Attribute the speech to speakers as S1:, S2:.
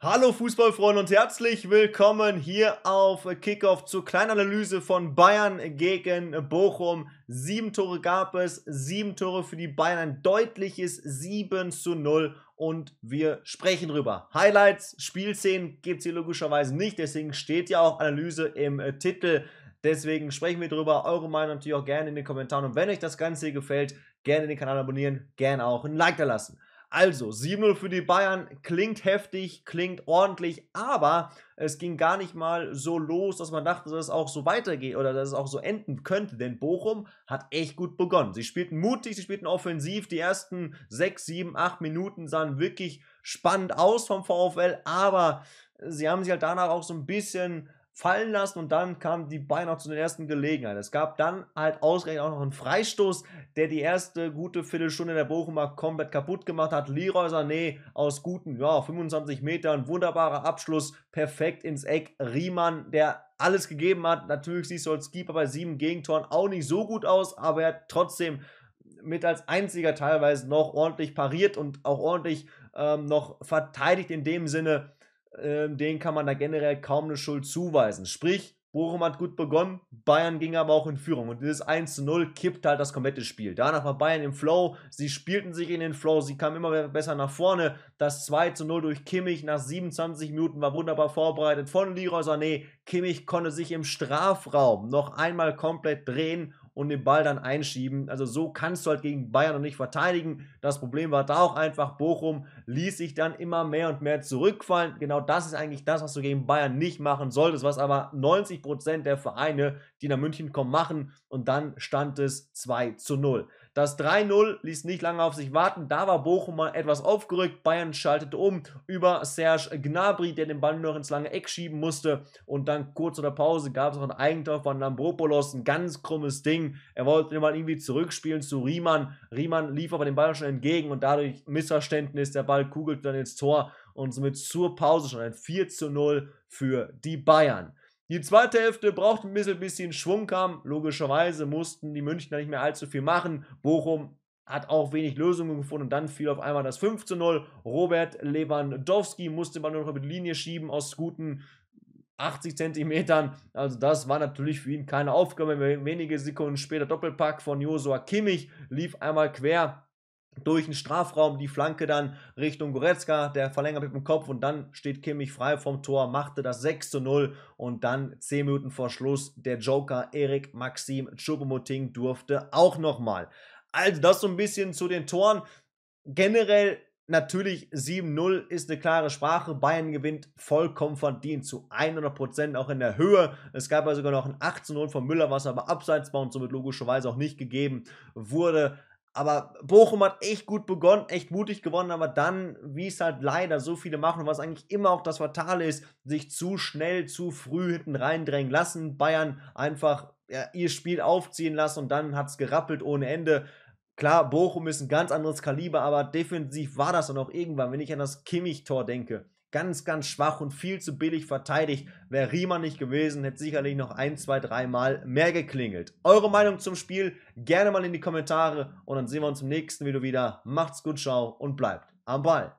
S1: Hallo Fußballfreunde und herzlich willkommen hier auf Kickoff zur kleinen Analyse von Bayern gegen Bochum. Sieben Tore gab es, sieben Tore für die Bayern, ein deutliches 7 zu 0 und wir sprechen drüber. Highlights, Spielszenen gibt es hier logischerweise nicht, deswegen steht ja auch Analyse im äh, Titel. Deswegen sprechen wir drüber. Eure Meinung natürlich auch gerne in den Kommentaren. Und wenn euch das Ganze hier gefällt, gerne den Kanal abonnieren, gerne auch ein Like da lassen. Also 7-0 für die Bayern klingt heftig, klingt ordentlich, aber es ging gar nicht mal so los, dass man dachte, dass es auch so weitergeht oder dass es auch so enden könnte, denn Bochum hat echt gut begonnen. Sie spielten mutig, sie spielten offensiv, die ersten 6, 7, 8 Minuten sahen wirklich spannend aus vom VfL, aber sie haben sich halt danach auch so ein bisschen fallen lassen und dann kamen die Bayern auch zu den ersten Gelegenheiten. Es gab dann halt ausgerechnet auch noch einen Freistoß, der die erste gute Viertelstunde der Bochumer komplett kaputt gemacht hat. Leroy Sané aus guten ja, 25 Metern, wunderbarer Abschluss, perfekt ins Eck. Riemann, der alles gegeben hat. Natürlich siehst du als Keeper bei sieben Gegentoren auch nicht so gut aus, aber er hat trotzdem mit als einziger teilweise noch ordentlich pariert und auch ordentlich ähm, noch verteidigt in dem Sinne, ähm, denen kann man da generell kaum eine Schuld zuweisen. Sprich, Bochum hat gut begonnen, Bayern ging aber auch in Führung. Und dieses 1 zu 0 kippt halt das komplette Spiel. Danach war Bayern im Flow, sie spielten sich in den Flow, sie kamen immer besser nach vorne. Das 2 zu 0 durch Kimmich nach 27 Minuten war wunderbar vorbereitet von Leroy Sané. Kimmich konnte sich im Strafraum noch einmal komplett drehen und den Ball dann einschieben. Also so kannst du halt gegen Bayern noch nicht verteidigen. Das Problem war da auch einfach, Bochum ließ sich dann immer mehr und mehr zurückfallen. Genau das ist eigentlich das, was du gegen Bayern nicht machen solltest, was aber 90% Prozent der Vereine, die nach München kommen, machen. Und dann stand es 2 zu 0. Das 3-0 ließ nicht lange auf sich warten. Da war Bochum mal etwas aufgerückt. Bayern schaltete um über Serge Gnabry, der den Ball nur noch ins lange Eck schieben musste. Und dann kurz vor der Pause gab es noch ein Eigentor von Lambropoulos. Ein ganz krummes Ding. Er wollte den mal irgendwie zurückspielen zu Riemann. Riemann lief aber den Ball schon entgegen und dadurch Missverständnis. Der Ball kugelte dann ins Tor und somit zur Pause schon ein 4 0 für die Bayern. Die zweite Hälfte braucht ein bisschen, bis sie in Schwung kam. Logischerweise mussten die Münchner nicht mehr allzu viel machen. Bochum hat auch wenig Lösungen gefunden und dann fiel auf einmal das 5 zu 0. Robert Lewandowski musste man nur noch über die Linie schieben aus guten 80 Zentimetern. Also das war natürlich für ihn keine Aufgabe. Wenige Sekunden später Doppelpack von Josua Kimmich lief einmal quer durch den Strafraum, die Flanke dann Richtung Goretzka, der verlängert mit dem Kopf und dann steht Kimmich frei vom Tor, machte das 6 zu 0 und dann 10 Minuten vor Schluss der Joker Erik Maxim Choupo-Moting durfte auch nochmal. Also das so ein bisschen zu den Toren. Generell natürlich 7-0 ist eine klare Sprache. Bayern gewinnt vollkommen verdient zu 100% auch in der Höhe. Es gab ja sogar noch ein 8 0 von Müller, was aber abseits war und somit logischerweise auch nicht gegeben wurde. Aber Bochum hat echt gut begonnen, echt mutig gewonnen, aber dann, wie es halt leider so viele machen und was eigentlich immer auch das Fatale ist, sich zu schnell, zu früh hinten reindrängen lassen. Bayern einfach ja, ihr Spiel aufziehen lassen und dann hat es gerappelt ohne Ende. Klar, Bochum ist ein ganz anderes Kaliber, aber defensiv war das dann auch irgendwann, wenn ich an das Kimmich-Tor denke ganz, ganz schwach und viel zu billig verteidigt. Wäre Riemann nicht gewesen, hätte sicherlich noch ein, zwei, dreimal mehr geklingelt. Eure Meinung zum Spiel gerne mal in die Kommentare und dann sehen wir uns im nächsten Video wieder. Macht's gut, ciao und bleibt am Ball.